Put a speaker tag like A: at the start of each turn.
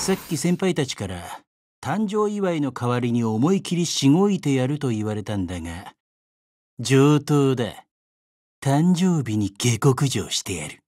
A: さっき先輩たちから誕生祝いの代わりに思い切りしごい
B: てやると言われたんだが上等だ誕生日に下克上してやる